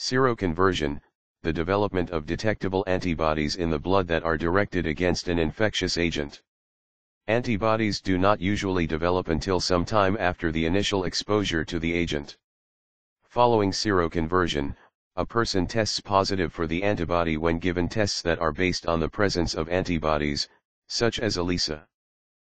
Seroconversion, the development of detectable antibodies in the blood that are directed against an infectious agent. Antibodies do not usually develop until some time after the initial exposure to the agent. Following seroconversion, a person tests positive for the antibody when given tests that are based on the presence of antibodies, such as ELISA.